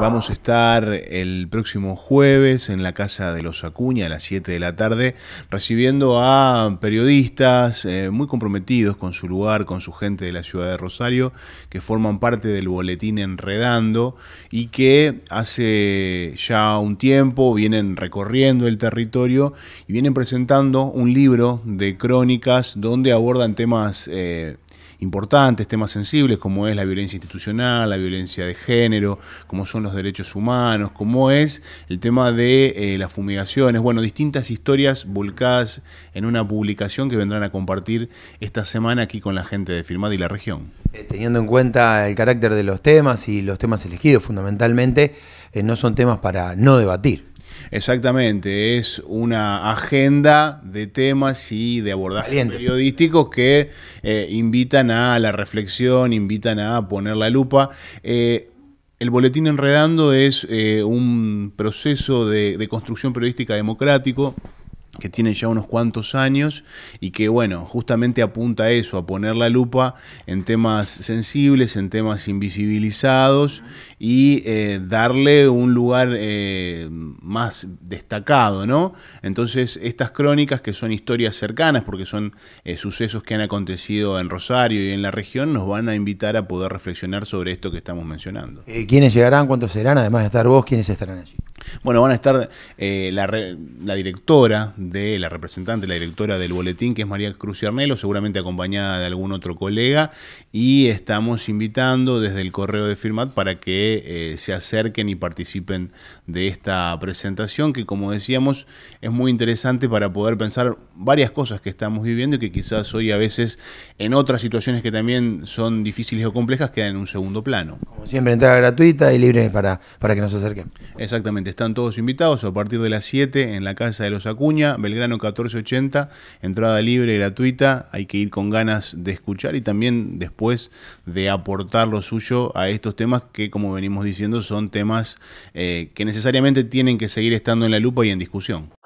Vamos a estar el próximo jueves en la Casa de los Acuña a las 7 de la tarde recibiendo a periodistas eh, muy comprometidos con su lugar, con su gente de la ciudad de Rosario, que forman parte del boletín Enredando y que hace ya un tiempo vienen recorriendo el territorio y vienen presentando un libro de crónicas donde abordan temas... Eh, importantes, temas sensibles como es la violencia institucional, la violencia de género, como son los derechos humanos, como es el tema de eh, las fumigaciones, bueno, distintas historias volcadas en una publicación que vendrán a compartir esta semana aquí con la gente de Firmada y la región. Eh, teniendo en cuenta el carácter de los temas y los temas elegidos fundamentalmente, eh, no son temas para no debatir. Exactamente, es una agenda de temas y de abordajes periodísticos que eh, invitan a la reflexión, invitan a poner la lupa. Eh, el Boletín Enredando es eh, un proceso de construcción periodística democrático que tiene ya unos cuantos años y que, bueno, justamente apunta a eso, a poner la lupa en temas sensibles, en temas invisibilizados y eh, darle un lugar eh, más destacado, ¿no? Entonces, estas crónicas que son historias cercanas, porque son eh, sucesos que han acontecido en Rosario y en la región, nos van a invitar a poder reflexionar sobre esto que estamos mencionando. ¿Quiénes llegarán? ¿Cuántos serán? Además de estar vos, ¿quiénes estarán allí? Bueno, van a estar la, la directora de la representante, la directora del boletín, que es María Cruz Arnelo, seguramente acompañada de algún otro colega, y estamos invitando desde el correo de Firmat para que eh, se acerquen y participen de esta presentación, que como decíamos es muy interesante para poder pensar varias cosas que estamos viviendo y que quizás hoy a veces en otras situaciones que también son difíciles o complejas quedan en un segundo plano. Como siempre, entrada gratuita y libre para, para que nos acerquen. Exactamente, están todos invitados a partir de las 7 en la Casa de los Acuña. Belgrano 1480, entrada libre, y gratuita, hay que ir con ganas de escuchar y también después de aportar lo suyo a estos temas que, como venimos diciendo, son temas eh, que necesariamente tienen que seguir estando en la lupa y en discusión.